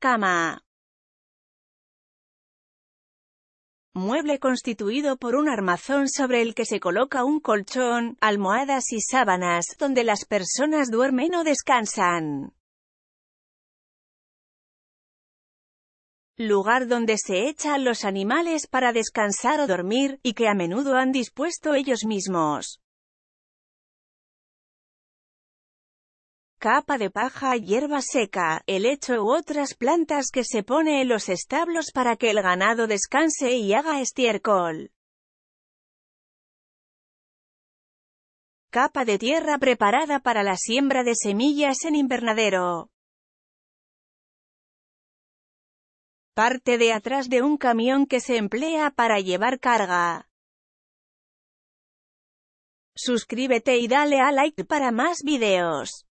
Cama. Mueble constituido por un armazón sobre el que se coloca un colchón, almohadas y sábanas, donde las personas duermen o descansan. lugar donde se echan los animales para descansar o dormir, y que a menudo han dispuesto ellos mismos. capa de paja, hierba seca, helecho u otras plantas que se pone en los establos para que el ganado descanse y haga estiércol. Capa de tierra preparada para la siembra de semillas en invernadero. Parte de atrás de un camión que se emplea para llevar carga. Suscríbete y dale a like para más videos.